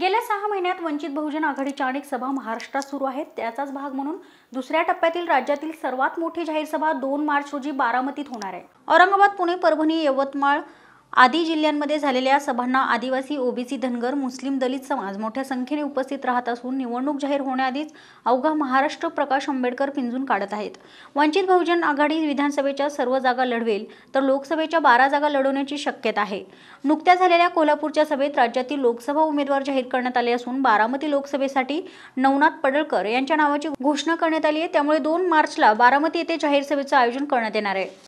गेल्या सहा महिन्यात वंचित बहुजन आघाडीच्या अनेक सभा महाराष्ट्रात सुरू आहेत त्याचाच भाग म्हणून दुसऱ्या टप्प्यातील राज्यातील सर्वात मोठी जाहीर सभा दोन मार्च रोजी बारामतीत होणार आहे औरंगाबाद पुणे परभणी यवतमाळ आदी जिल्ह्यांमध्ये झालेल्या सभांना आदिवासी ओबीसी धनगर मुस्लिम दलित समाज मोठ्या संख्येने उपस्थित राहत असून निवडणूक जाहीर होण्याआधीच अवघा महाराष्ट्र प्रकाश आंबेडकर पिंजून काढत आहेत वंचित बहुजन आघाडी विधानसभेच्या सर्व जागा लढवेल तर लोकसभेच्या बारा जागा लढवण्याची शक्यता आहे नुकत्या झालेल्या कोल्हापूरच्या सभेत राज्यातील लोकसभा उमेदवार जाहीर करण्यात आले असून बारामती लोकसभेसाठी नवनाथ पडळकर यांच्या नावाची घोषणा करण्यात आली आहे त्यामुळे दोन मार्चला बारामती येथे जाहीर सभेचं आयोजन करण्यात येणार आहे